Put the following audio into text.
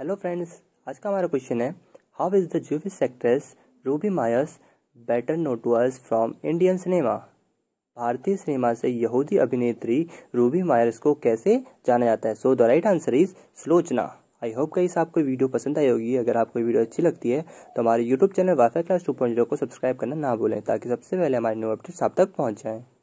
hello friends आज का हमारा क्वेश्चन है how is the Jewish actress Ruby Myers better नोटवर्स फ्रॉम इंडियन सिनेमा भारतीय सिनेमा से यहूदी अभिनेत्री रूबी मायर्स को कैसे जाना जाता है so the right answer is Sulochana I hope कई आपको वीडियो पसंद आई होगी अगर आपको वीडियो अच्छी लगती है तो हमारे YouTube channel WiFi class two point को सब्सक्राइब करना ना भूलें ताकि सबसे पहले हमारे न्यू अपडेट्स आप तक पहुँच जाएँ